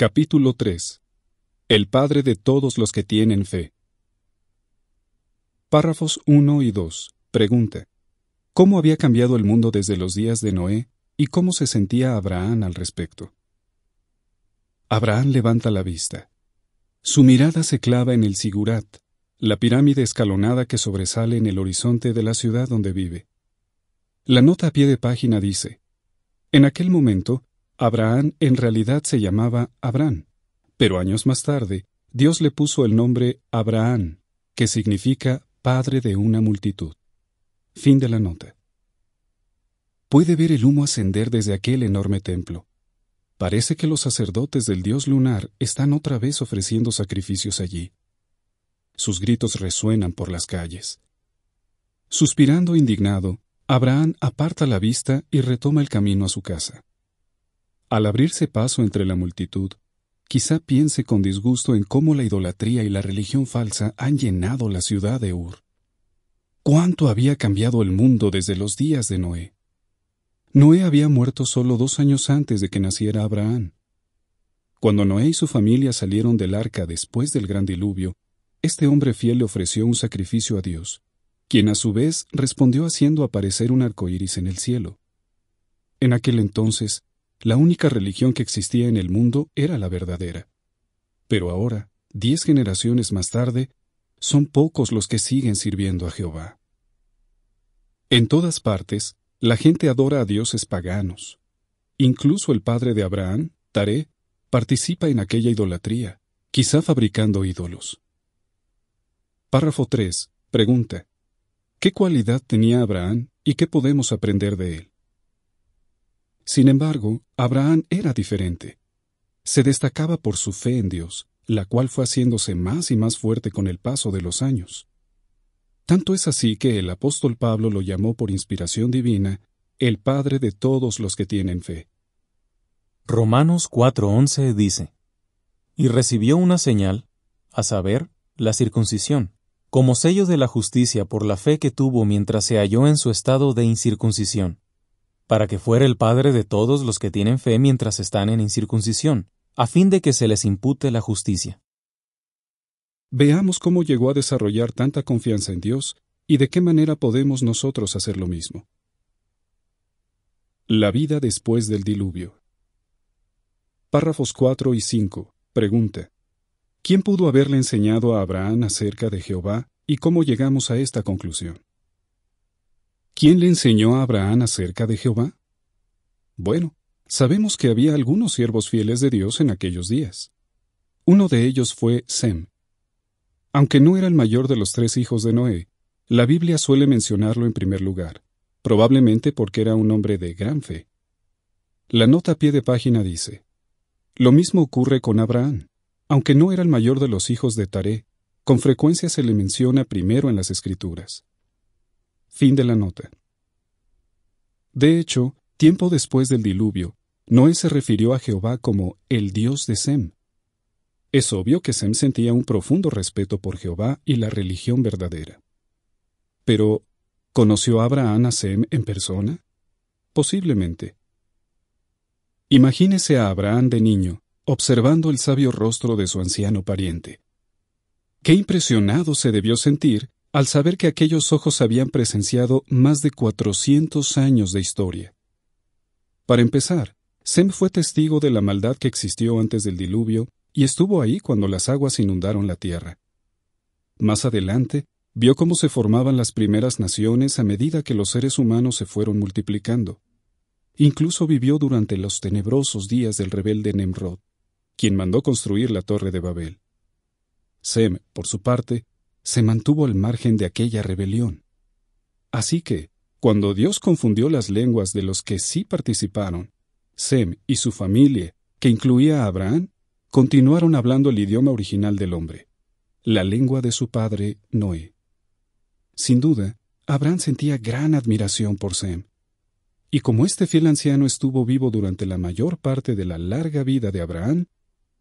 Capítulo 3. El Padre de todos los que tienen fe. Párrafos 1 y 2. Pregunta. ¿Cómo había cambiado el mundo desde los días de Noé y cómo se sentía Abraham al respecto? Abraham levanta la vista. Su mirada se clava en el Sigurat, la pirámide escalonada que sobresale en el horizonte de la ciudad donde vive. La nota a pie de página dice, En aquel momento, Abraham en realidad se llamaba Abraham, pero años más tarde Dios le puso el nombre Abraham, que significa Padre de una multitud. Fin de la nota. Puede ver el humo ascender desde aquel enorme templo. Parece que los sacerdotes del dios lunar están otra vez ofreciendo sacrificios allí. Sus gritos resuenan por las calles. Suspirando indignado, Abraham aparta la vista y retoma el camino a su casa. Al abrirse paso entre la multitud, quizá piense con disgusto en cómo la idolatría y la religión falsa han llenado la ciudad de Ur. ¿Cuánto había cambiado el mundo desde los días de Noé? Noé había muerto solo dos años antes de que naciera Abraham. Cuando Noé y su familia salieron del arca después del gran diluvio, este hombre fiel le ofreció un sacrificio a Dios, quien a su vez respondió haciendo aparecer un arco iris en el cielo. En aquel entonces, la única religión que existía en el mundo era la verdadera. Pero ahora, diez generaciones más tarde, son pocos los que siguen sirviendo a Jehová. En todas partes, la gente adora a dioses paganos. Incluso el padre de Abraham, Taré, participa en aquella idolatría, quizá fabricando ídolos. Párrafo 3. Pregunta. ¿Qué cualidad tenía Abraham y qué podemos aprender de él? Sin embargo, Abraham era diferente. Se destacaba por su fe en Dios, la cual fue haciéndose más y más fuerte con el paso de los años. Tanto es así que el apóstol Pablo lo llamó por inspiración divina el Padre de todos los que tienen fe. Romanos 4:11 dice, Y recibió una señal, a saber, la circuncisión, como sello de la justicia por la fe que tuvo mientras se halló en su estado de incircuncisión para que fuera el Padre de todos los que tienen fe mientras están en incircuncisión, a fin de que se les impute la justicia. Veamos cómo llegó a desarrollar tanta confianza en Dios y de qué manera podemos nosotros hacer lo mismo. La vida después del diluvio. Párrafos 4 y 5. Pregunta. ¿Quién pudo haberle enseñado a Abraham acerca de Jehová y cómo llegamos a esta conclusión? ¿Quién le enseñó a Abraham acerca de Jehová? Bueno, sabemos que había algunos siervos fieles de Dios en aquellos días. Uno de ellos fue Sem. Aunque no era el mayor de los tres hijos de Noé, la Biblia suele mencionarlo en primer lugar, probablemente porque era un hombre de gran fe. La nota a pie de página dice, Lo mismo ocurre con Abraham. Aunque no era el mayor de los hijos de Taré, con frecuencia se le menciona primero en las Escrituras. Fin de la nota. De hecho, tiempo después del diluvio, Noé se refirió a Jehová como el Dios de Sem. Es obvio que Sem sentía un profundo respeto por Jehová y la religión verdadera. Pero, ¿conoció Abraham a Sem en persona? Posiblemente. Imagínese a Abraham de niño, observando el sabio rostro de su anciano pariente. Qué impresionado se debió sentir al saber que aquellos ojos habían presenciado más de 400 años de historia. Para empezar, Sem fue testigo de la maldad que existió antes del diluvio y estuvo ahí cuando las aguas inundaron la tierra. Más adelante, vio cómo se formaban las primeras naciones a medida que los seres humanos se fueron multiplicando. Incluso vivió durante los tenebrosos días del rebelde Nemrod, quien mandó construir la Torre de Babel. Sem, por su parte, se mantuvo al margen de aquella rebelión. Así que, cuando Dios confundió las lenguas de los que sí participaron, Sem y su familia, que incluía a Abraham, continuaron hablando el idioma original del hombre, la lengua de su padre Noé. Sin duda, Abraham sentía gran admiración por Sem. Y como este fiel anciano estuvo vivo durante la mayor parte de la larga vida de Abraham,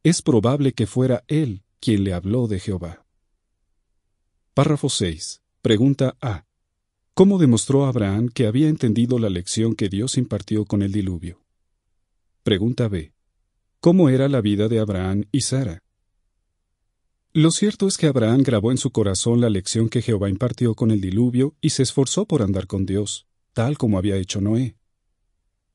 es probable que fuera él quien le habló de Jehová. Párrafo 6. Pregunta A. ¿Cómo demostró Abraham que había entendido la lección que Dios impartió con el diluvio? Pregunta B. ¿Cómo era la vida de Abraham y Sara? Lo cierto es que Abraham grabó en su corazón la lección que Jehová impartió con el diluvio y se esforzó por andar con Dios, tal como había hecho Noé.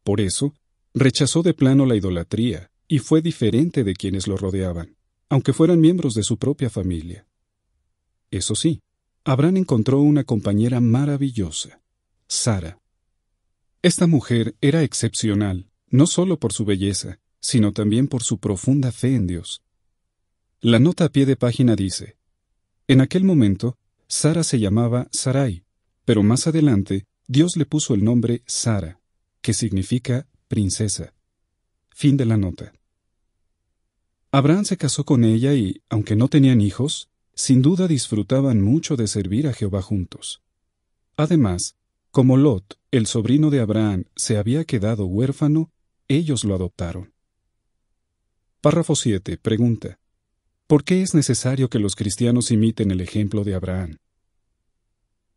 Por eso, rechazó de plano la idolatría y fue diferente de quienes lo rodeaban, aunque fueran miembros de su propia familia. Eso sí, Abraham encontró una compañera maravillosa, Sara. Esta mujer era excepcional, no solo por su belleza, sino también por su profunda fe en Dios. La nota a pie de página dice, En aquel momento, Sara se llamaba Sarai, pero más adelante Dios le puso el nombre Sara, que significa princesa. Fin de la nota. Abraham se casó con ella y, aunque no tenían hijos, sin duda disfrutaban mucho de servir a Jehová juntos. Además, como Lot, el sobrino de Abraham, se había quedado huérfano, ellos lo adoptaron. Párrafo 7. Pregunta. ¿Por qué es necesario que los cristianos imiten el ejemplo de Abraham?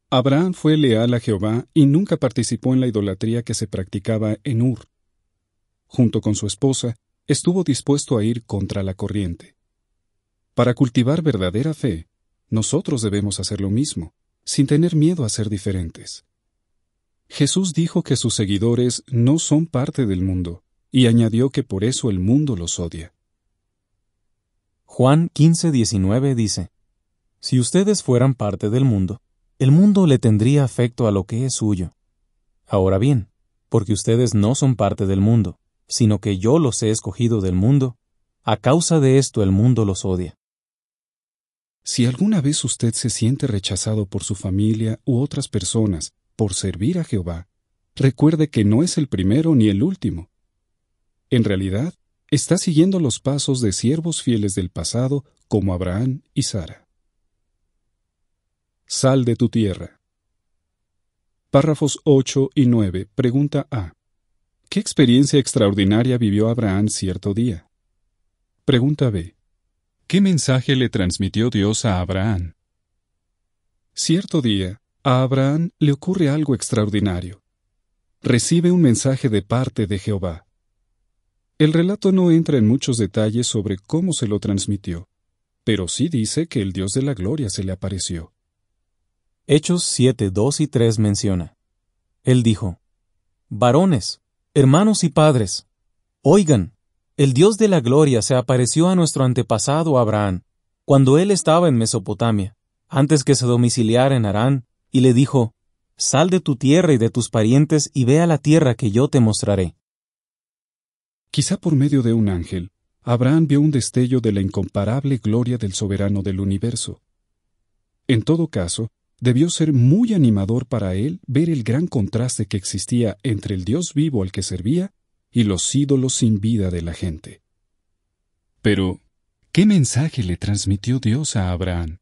Abraham fue leal a Jehová y nunca participó en la idolatría que se practicaba en Ur. Junto con su esposa, estuvo dispuesto a ir contra la corriente. Para cultivar verdadera fe, nosotros debemos hacer lo mismo, sin tener miedo a ser diferentes. Jesús dijo que sus seguidores no son parte del mundo, y añadió que por eso el mundo los odia. Juan 15:19 dice, Si ustedes fueran parte del mundo, el mundo le tendría afecto a lo que es suyo. Ahora bien, porque ustedes no son parte del mundo, sino que yo los he escogido del mundo, a causa de esto el mundo los odia. Si alguna vez usted se siente rechazado por su familia u otras personas por servir a Jehová, recuerde que no es el primero ni el último. En realidad, está siguiendo los pasos de siervos fieles del pasado como Abraham y Sara. Sal de tu tierra. Párrafos 8 y 9. Pregunta A. ¿Qué experiencia extraordinaria vivió Abraham cierto día? Pregunta B. ¿Qué mensaje le transmitió Dios a Abraham? Cierto día, a Abraham le ocurre algo extraordinario. Recibe un mensaje de parte de Jehová. El relato no entra en muchos detalles sobre cómo se lo transmitió, pero sí dice que el Dios de la Gloria se le apareció. Hechos 7, 2 y 3 menciona. Él dijo, Varones, hermanos y padres, oigan, el Dios de la gloria se apareció a nuestro antepasado Abraham, cuando él estaba en Mesopotamia, antes que se domiciliara en Arán, y le dijo, Sal de tu tierra y de tus parientes y ve a la tierra que yo te mostraré. Quizá por medio de un ángel, Abraham vio un destello de la incomparable gloria del soberano del universo. En todo caso, debió ser muy animador para él ver el gran contraste que existía entre el Dios vivo al que servía y los ídolos sin vida de la gente. Pero, ¿qué mensaje le transmitió Dios a Abraham?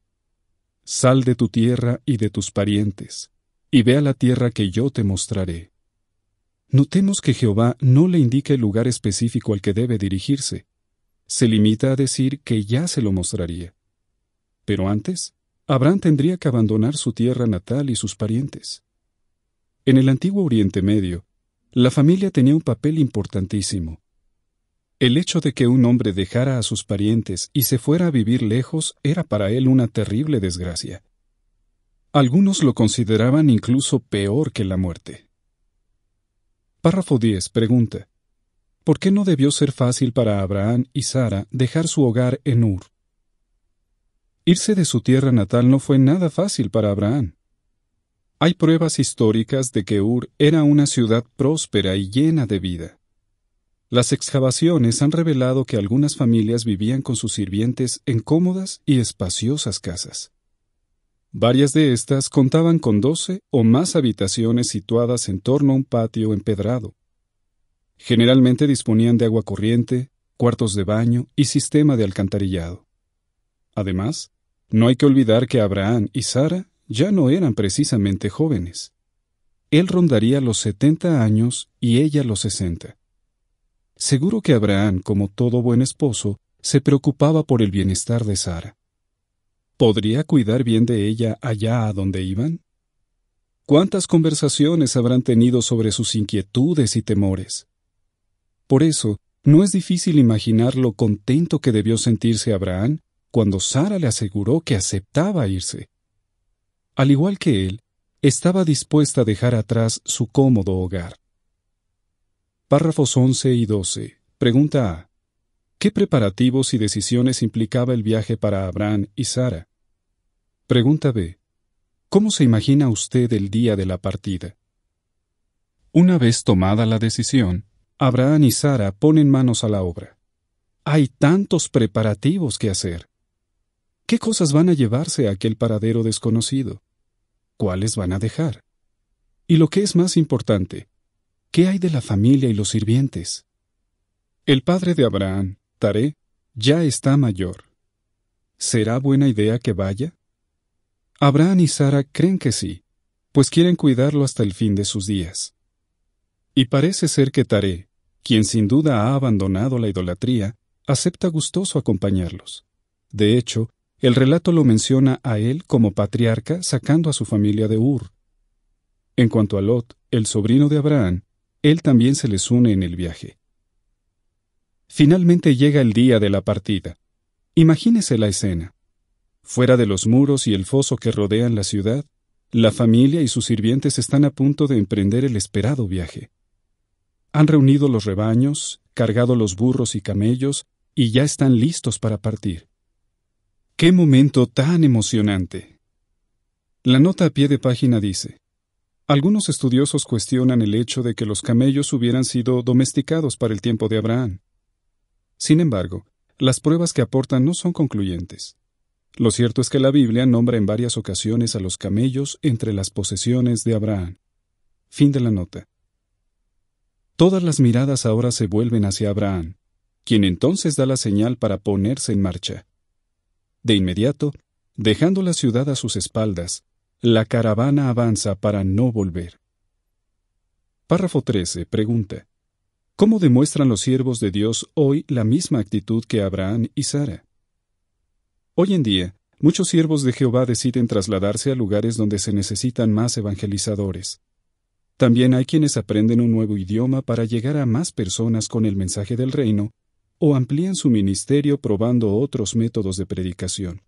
Sal de tu tierra y de tus parientes, y ve a la tierra que yo te mostraré. Notemos que Jehová no le indica el lugar específico al que debe dirigirse. Se limita a decir que ya se lo mostraría. Pero antes, Abraham tendría que abandonar su tierra natal y sus parientes. En el antiguo Oriente Medio, la familia tenía un papel importantísimo. El hecho de que un hombre dejara a sus parientes y se fuera a vivir lejos era para él una terrible desgracia. Algunos lo consideraban incluso peor que la muerte. Párrafo 10. Pregunta. ¿Por qué no debió ser fácil para Abraham y Sara dejar su hogar en Ur? Irse de su tierra natal no fue nada fácil para Abraham. Hay pruebas históricas de que Ur era una ciudad próspera y llena de vida. Las excavaciones han revelado que algunas familias vivían con sus sirvientes en cómodas y espaciosas casas. Varias de estas contaban con doce o más habitaciones situadas en torno a un patio empedrado. Generalmente disponían de agua corriente, cuartos de baño y sistema de alcantarillado. Además, no hay que olvidar que Abraham y Sara ya no eran precisamente jóvenes. Él rondaría los setenta años y ella los sesenta. Seguro que Abraham, como todo buen esposo, se preocupaba por el bienestar de Sara. ¿Podría cuidar bien de ella allá a donde iban? ¿Cuántas conversaciones habrán tenido sobre sus inquietudes y temores? Por eso, no es difícil imaginar lo contento que debió sentirse Abraham cuando Sara le aseguró que aceptaba irse. Al igual que él, estaba dispuesta a dejar atrás su cómodo hogar. Párrafos 11 y 12. Pregunta A. ¿Qué preparativos y decisiones implicaba el viaje para Abraham y Sara? Pregunta B. ¿Cómo se imagina usted el día de la partida? Una vez tomada la decisión, Abraham y Sara ponen manos a la obra. Hay tantos preparativos que hacer. ¿Qué cosas van a llevarse a aquel paradero desconocido? cuáles van a dejar. Y lo que es más importante, ¿qué hay de la familia y los sirvientes? El padre de Abraham, Taré, ya está mayor. ¿Será buena idea que vaya? Abraham y Sara creen que sí, pues quieren cuidarlo hasta el fin de sus días. Y parece ser que Taré, quien sin duda ha abandonado la idolatría, acepta gustoso acompañarlos. De hecho, el relato lo menciona a él como patriarca sacando a su familia de Ur. En cuanto a Lot, el sobrino de Abraham, él también se les une en el viaje. Finalmente llega el día de la partida. Imagínese la escena. Fuera de los muros y el foso que rodean la ciudad, la familia y sus sirvientes están a punto de emprender el esperado viaje. Han reunido los rebaños, cargado los burros y camellos, y ya están listos para partir. ¡Qué momento tan emocionante! La nota a pie de página dice, Algunos estudiosos cuestionan el hecho de que los camellos hubieran sido domesticados para el tiempo de Abraham. Sin embargo, las pruebas que aportan no son concluyentes. Lo cierto es que la Biblia nombra en varias ocasiones a los camellos entre las posesiones de Abraham. Fin de la nota. Todas las miradas ahora se vuelven hacia Abraham, quien entonces da la señal para ponerse en marcha. De inmediato, dejando la ciudad a sus espaldas, la caravana avanza para no volver. Párrafo 13. Pregunta. ¿Cómo demuestran los siervos de Dios hoy la misma actitud que Abraham y Sara? Hoy en día, muchos siervos de Jehová deciden trasladarse a lugares donde se necesitan más evangelizadores. También hay quienes aprenden un nuevo idioma para llegar a más personas con el mensaje del reino o amplían su ministerio probando otros métodos de predicación,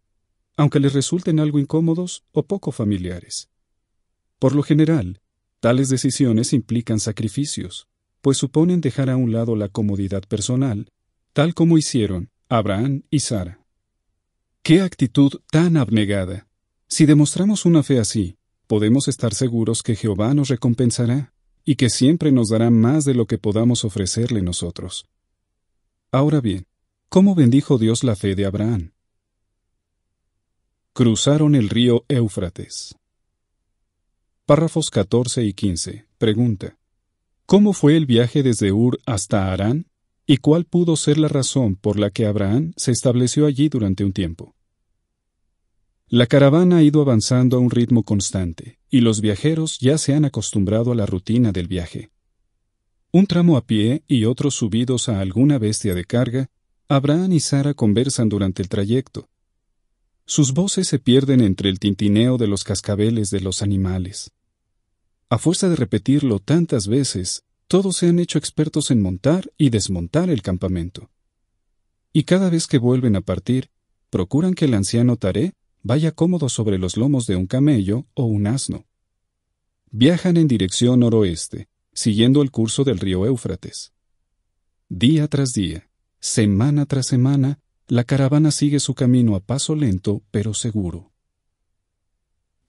aunque les resulten algo incómodos o poco familiares. Por lo general, tales decisiones implican sacrificios, pues suponen dejar a un lado la comodidad personal, tal como hicieron Abraham y Sara. ¡Qué actitud tan abnegada! Si demostramos una fe así, podemos estar seguros que Jehová nos recompensará y que siempre nos dará más de lo que podamos ofrecerle nosotros. Ahora bien, ¿cómo bendijo Dios la fe de Abraham? Cruzaron el río Éufrates. Párrafos 14 y 15. Pregunta. ¿Cómo fue el viaje desde Ur hasta Arán? ¿Y cuál pudo ser la razón por la que Abraham se estableció allí durante un tiempo? La caravana ha ido avanzando a un ritmo constante, y los viajeros ya se han acostumbrado a la rutina del viaje. Un tramo a pie y otros subidos a alguna bestia de carga, Abraham y Sara conversan durante el trayecto. Sus voces se pierden entre el tintineo de los cascabeles de los animales. A fuerza de repetirlo tantas veces, todos se han hecho expertos en montar y desmontar el campamento. Y cada vez que vuelven a partir, procuran que el anciano Taré vaya cómodo sobre los lomos de un camello o un asno. Viajan en dirección noroeste, siguiendo el curso del río Éufrates. Día tras día, semana tras semana, la caravana sigue su camino a paso lento pero seguro.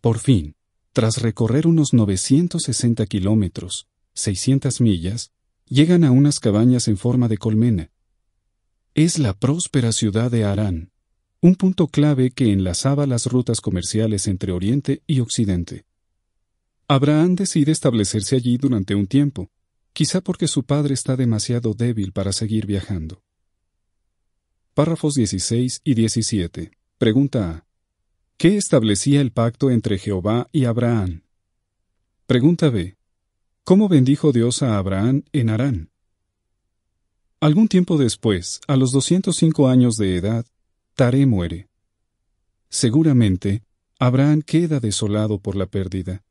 Por fin, tras recorrer unos 960 kilómetros, 600 millas, llegan a unas cabañas en forma de colmena. Es la próspera ciudad de Arán, un punto clave que enlazaba las rutas comerciales entre Oriente y Occidente. Abraham decide establecerse allí durante un tiempo, quizá porque su padre está demasiado débil para seguir viajando. Párrafos 16 y 17. Pregunta A. ¿Qué establecía el pacto entre Jehová y Abraham? Pregunta B. ¿Cómo bendijo Dios a Abraham en Harán? Algún tiempo después, a los 205 años de edad, Taré muere. Seguramente, Abraham queda desolado por la pérdida,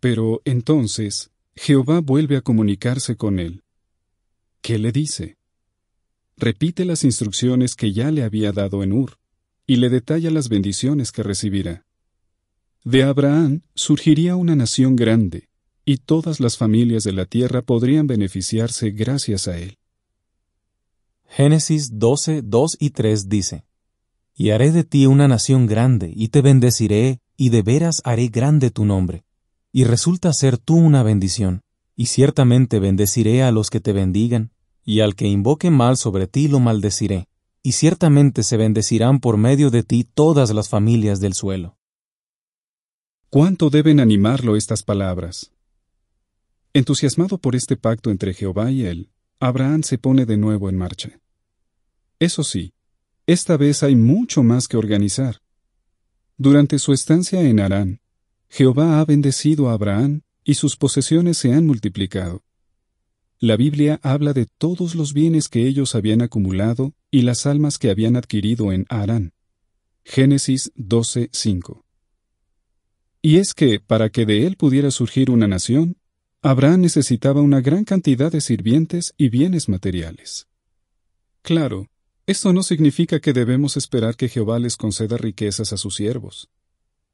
pero entonces Jehová vuelve a comunicarse con él. ¿Qué le dice? Repite las instrucciones que ya le había dado en Ur, y le detalla las bendiciones que recibirá. De Abraham surgiría una nación grande, y todas las familias de la tierra podrían beneficiarse gracias a él. Génesis 12, 2 y 3 dice, Y haré de ti una nación grande, y te bendeciré, y de veras haré grande tu nombre y resulta ser tú una bendición, y ciertamente bendeciré a los que te bendigan, y al que invoque mal sobre ti lo maldeciré, y ciertamente se bendecirán por medio de ti todas las familias del suelo. ¿Cuánto deben animarlo estas palabras? Entusiasmado por este pacto entre Jehová y él, Abraham se pone de nuevo en marcha. Eso sí, esta vez hay mucho más que organizar. Durante su estancia en Harán, Jehová ha bendecido a Abraham y sus posesiones se han multiplicado. La Biblia habla de todos los bienes que ellos habían acumulado y las almas que habían adquirido en Harán. Génesis 12:5. Y es que, para que de él pudiera surgir una nación, Abraham necesitaba una gran cantidad de sirvientes y bienes materiales. Claro, esto no significa que debemos esperar que Jehová les conceda riquezas a sus siervos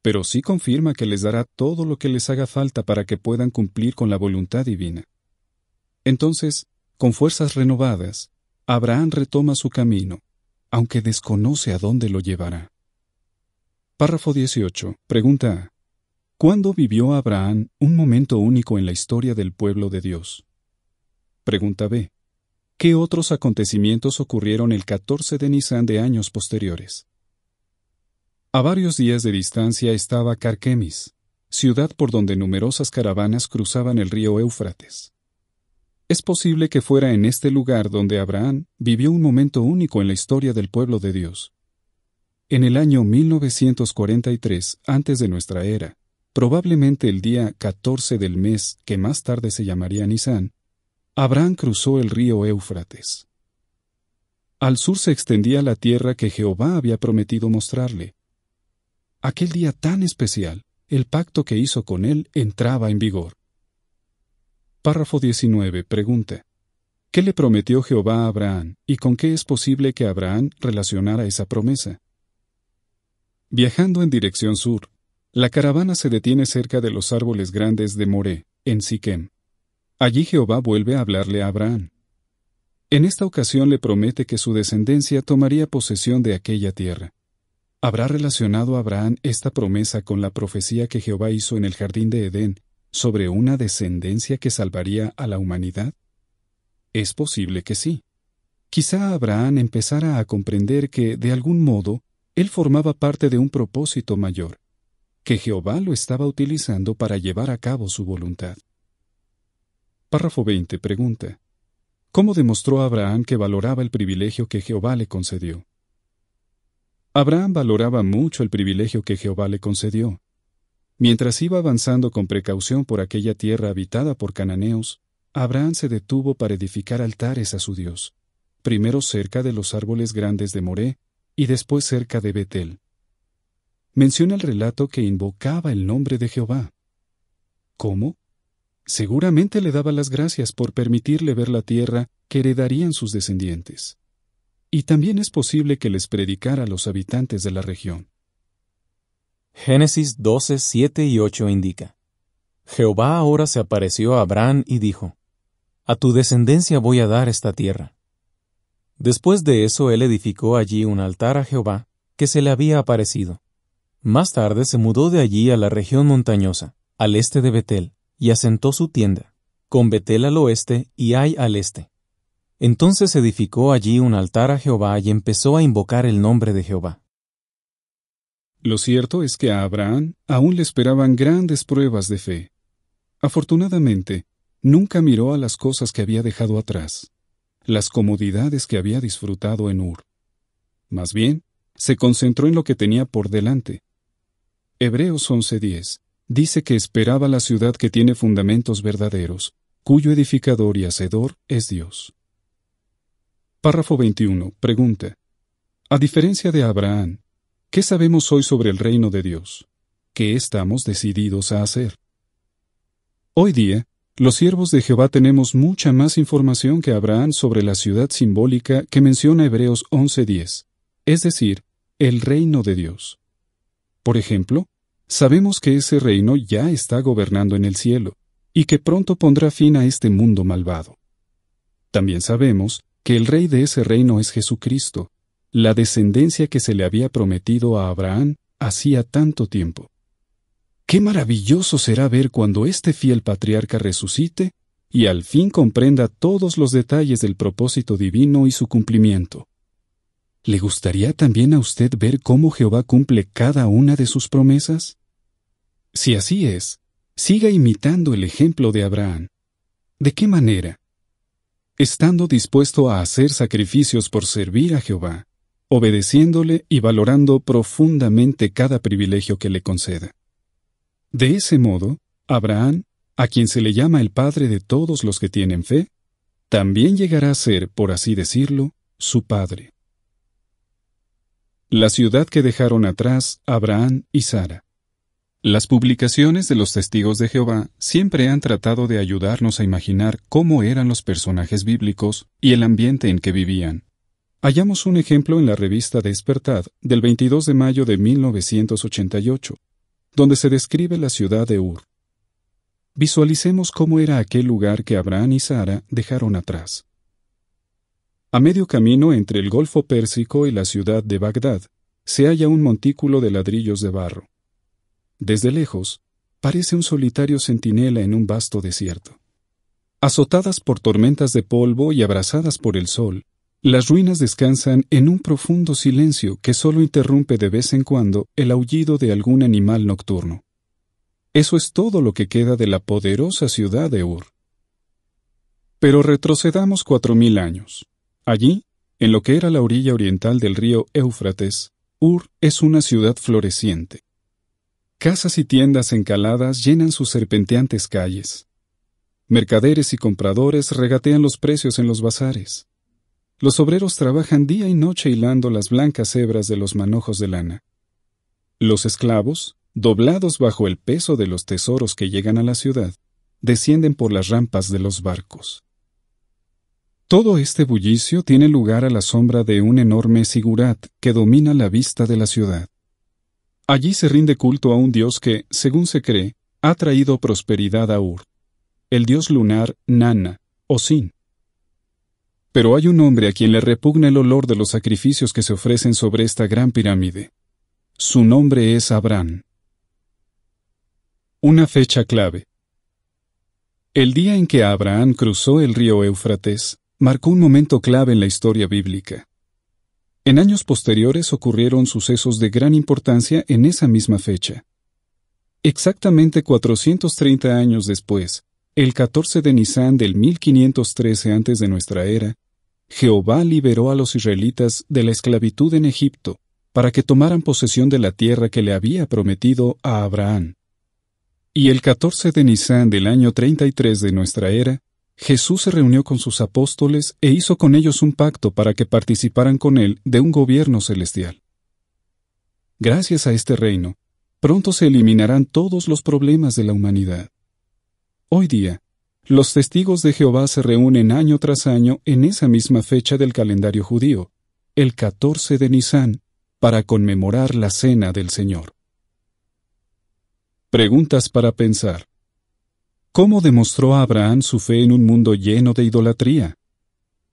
pero sí confirma que les dará todo lo que les haga falta para que puedan cumplir con la voluntad divina. Entonces, con fuerzas renovadas, Abraham retoma su camino, aunque desconoce a dónde lo llevará. Párrafo 18. Pregunta ¿Cuándo vivió Abraham un momento único en la historia del pueblo de Dios? Pregunta B. ¿Qué otros acontecimientos ocurrieron el 14 de Nisan de años posteriores? A varios días de distancia estaba Carquemis, ciudad por donde numerosas caravanas cruzaban el río Éufrates. Es posible que fuera en este lugar donde Abraham vivió un momento único en la historia del pueblo de Dios. En el año 1943, antes de nuestra era, probablemente el día 14 del mes que más tarde se llamaría Nisan, Abraham cruzó el río Éufrates. Al sur se extendía la tierra que Jehová había prometido mostrarle, Aquel día tan especial, el pacto que hizo con él entraba en vigor. Párrafo 19. Pregunta. ¿Qué le prometió Jehová a Abraham y con qué es posible que Abraham relacionara esa promesa? Viajando en dirección sur, la caravana se detiene cerca de los árboles grandes de Moré, en Siquem. Allí Jehová vuelve a hablarle a Abraham. En esta ocasión le promete que su descendencia tomaría posesión de aquella tierra habrá relacionado Abraham esta promesa con la profecía que Jehová hizo en el jardín de Edén sobre una descendencia que salvaría a la humanidad? Es posible que sí. Quizá Abraham empezara a comprender que, de algún modo, él formaba parte de un propósito mayor, que Jehová lo estaba utilizando para llevar a cabo su voluntad. Párrafo 20. Pregunta. ¿Cómo demostró Abraham que valoraba el privilegio que Jehová le concedió? Abraham valoraba mucho el privilegio que Jehová le concedió. Mientras iba avanzando con precaución por aquella tierra habitada por cananeos, Abraham se detuvo para edificar altares a su Dios, primero cerca de los árboles grandes de Moré y después cerca de Betel. Menciona el relato que invocaba el nombre de Jehová. ¿Cómo? Seguramente le daba las gracias por permitirle ver la tierra que heredarían sus descendientes y también es posible que les predicara a los habitantes de la región. Génesis 12, 7 y 8 indica, Jehová ahora se apareció a Abraham y dijo, A tu descendencia voy a dar esta tierra. Después de eso él edificó allí un altar a Jehová, que se le había aparecido. Más tarde se mudó de allí a la región montañosa, al este de Betel, y asentó su tienda, con Betel al oeste y hay al este. Entonces edificó allí un altar a Jehová y empezó a invocar el nombre de Jehová. Lo cierto es que a Abraham aún le esperaban grandes pruebas de fe. Afortunadamente, nunca miró a las cosas que había dejado atrás, las comodidades que había disfrutado en Ur. Más bien, se concentró en lo que tenía por delante. Hebreos 11:10 dice que esperaba la ciudad que tiene fundamentos verdaderos, cuyo edificador y hacedor es Dios. Párrafo 21. Pregunta. A diferencia de Abraham, ¿qué sabemos hoy sobre el reino de Dios? ¿Qué estamos decididos a hacer? Hoy día, los siervos de Jehová tenemos mucha más información que Abraham sobre la ciudad simbólica que menciona Hebreos 11:10, es decir, el reino de Dios. Por ejemplo, sabemos que ese reino ya está gobernando en el cielo, y que pronto pondrá fin a este mundo malvado. También sabemos que el rey de ese reino es Jesucristo, la descendencia que se le había prometido a Abraham hacía tanto tiempo. Qué maravilloso será ver cuando este fiel patriarca resucite y al fin comprenda todos los detalles del propósito divino y su cumplimiento. ¿Le gustaría también a usted ver cómo Jehová cumple cada una de sus promesas? Si así es, siga imitando el ejemplo de Abraham. ¿De qué manera? estando dispuesto a hacer sacrificios por servir a Jehová, obedeciéndole y valorando profundamente cada privilegio que le conceda. De ese modo, Abraham, a quien se le llama el Padre de todos los que tienen fe, también llegará a ser, por así decirlo, su Padre. La ciudad que dejaron atrás Abraham y Sara. Las publicaciones de los testigos de Jehová siempre han tratado de ayudarnos a imaginar cómo eran los personajes bíblicos y el ambiente en que vivían. Hallamos un ejemplo en la revista Despertad del 22 de mayo de 1988, donde se describe la ciudad de Ur. Visualicemos cómo era aquel lugar que Abraham y Sara dejaron atrás. A medio camino entre el Golfo Pérsico y la ciudad de Bagdad, se halla un montículo de ladrillos de barro. Desde lejos, parece un solitario centinela en un vasto desierto. Azotadas por tormentas de polvo y abrazadas por el sol, las ruinas descansan en un profundo silencio que solo interrumpe de vez en cuando el aullido de algún animal nocturno. Eso es todo lo que queda de la poderosa ciudad de Ur. Pero retrocedamos cuatro mil años. Allí, en lo que era la orilla oriental del río Éufrates, Ur es una ciudad floreciente. Casas y tiendas encaladas llenan sus serpenteantes calles. Mercaderes y compradores regatean los precios en los bazares. Los obreros trabajan día y noche hilando las blancas hebras de los manojos de lana. Los esclavos, doblados bajo el peso de los tesoros que llegan a la ciudad, descienden por las rampas de los barcos. Todo este bullicio tiene lugar a la sombra de un enorme sigurat que domina la vista de la ciudad. Allí se rinde culto a un dios que, según se cree, ha traído prosperidad a Ur, el dios lunar Nana, o Sin. Pero hay un hombre a quien le repugna el olor de los sacrificios que se ofrecen sobre esta gran pirámide. Su nombre es Abraham. Una fecha clave. El día en que Abraham cruzó el río Éufrates marcó un momento clave en la historia bíblica. En años posteriores ocurrieron sucesos de gran importancia en esa misma fecha. Exactamente 430 años después, el 14 de Nisan del 1513 antes de nuestra era, Jehová liberó a los israelitas de la esclavitud en Egipto para que tomaran posesión de la tierra que le había prometido a Abraham. Y el 14 de Nisan del año 33 de nuestra era, Jesús se reunió con sus apóstoles e hizo con ellos un pacto para que participaran con él de un gobierno celestial. Gracias a este reino, pronto se eliminarán todos los problemas de la humanidad. Hoy día, los testigos de Jehová se reúnen año tras año en esa misma fecha del calendario judío, el 14 de Nisán, para conmemorar la cena del Señor. Preguntas para pensar. ¿Cómo demostró a Abraham su fe en un mundo lleno de idolatría?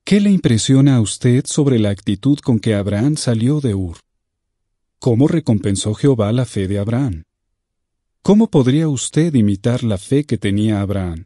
¿Qué le impresiona a usted sobre la actitud con que Abraham salió de Ur? ¿Cómo recompensó Jehová la fe de Abraham? ¿Cómo podría usted imitar la fe que tenía Abraham?